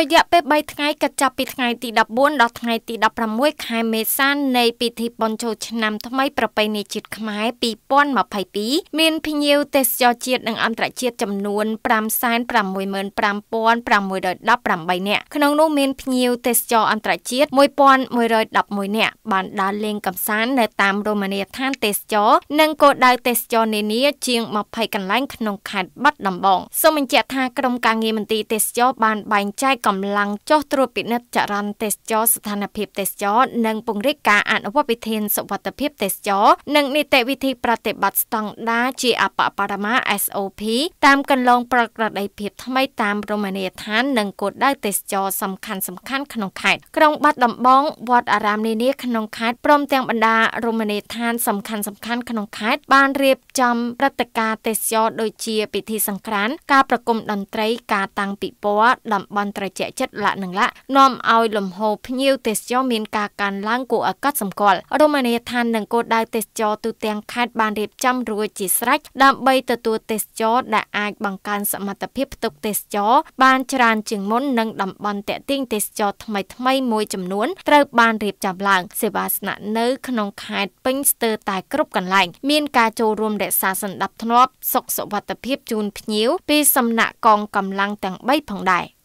រយៈពេល3ថ្ងៃកាត់ចាប់ពីថ្ងៃទី14ដល់ថ្ងៃទី16ខែមេសានៃពិធីបុណ្យចូលឆ្នាំ ថ្មីប្រពៃណីជាតិខ្មែរ2022មានភ្ញៀវទេសចរជាតិនិងអន្តរជាតិចំនួន565,618នាក់ក្នុងនោះមានភ្ញៀវទេសចរអន្តរជាតិ1,111នាក់បានដើរលេងកម្សាន្តនៅតាមរមណីយដ្ឋានទេសចរនិងគោលដៅទេសចរនានា ជាង20កន្លែងក្នុងខេត្តបាត់ដំបងសូមបញ្ជាក់ថាក្រមការងារមន្ទីរទេសចរបានបែងចែកកម្លាំងចុះត្រួតពិនិត្យចរន្តទេសចរស្ថានភាពទេសចរនិងពង្រីកការអនុវត្តវិធានសុវត្ថិភាពទេសចរនិងនីតិវិធីប្រតិបត្តិស្តង់ដារជាអបបរមា SOP តាមកន្លងប្រក្រតីភាពថ្មីតាមរមណីយដ្ឋាននិងគោលដៅទេសចរសំខាន់សំខាន់ក្នុងខេត្តក្រុងបាត់ដំបងវត្តអារាមនានា ក្នុងខេត្តព្រមទាំងបណ្ដារមណីយដ្ឋាន សំខាន់សំខាន់ក្នុងខេត្តបានរៀបចំព្រឹត្តិការណ៍ទេសចរដូចជា ពិធីសង្ក្រាន្តការប្រគំតន្ត្រីការតាំងពិព័រណ៍តំបន់ត្រីជាក់ចិត្តលាក់នឹងលាក់នាំឲ្យលំហូរភ្ញៀវទេសចរមានការកើនឡើងគួរឲ្យកត់សម្គាល់រមណីយដ្ឋាននិងគោលដៅទេសចរទូទាំងខេត្តបានរៀបចំរួចជាស្រេចដើម្បីទទួលទេសចរដែលអាចបង្កើនសមត្ថភាពផ្ទុកទេសចរបានច្រើនជាងមុននិងតំបន់តាក់ទាញទេសចរថ្មីថ្មីមួយចំនួនត្រូវបានរៀបចំឡើងសេវាស្នាក់នៅក្នុងខេត្តពេញស្ទើរតែគ្រប់កន្លែងមានការចូលរួមរក្សាសន្តិភាពធ្នាប់សុខសុវត្ថិភាពជូនភ្ញៀវពីសំណាក់កងកម្លាំងទាំង3ផងដែរ។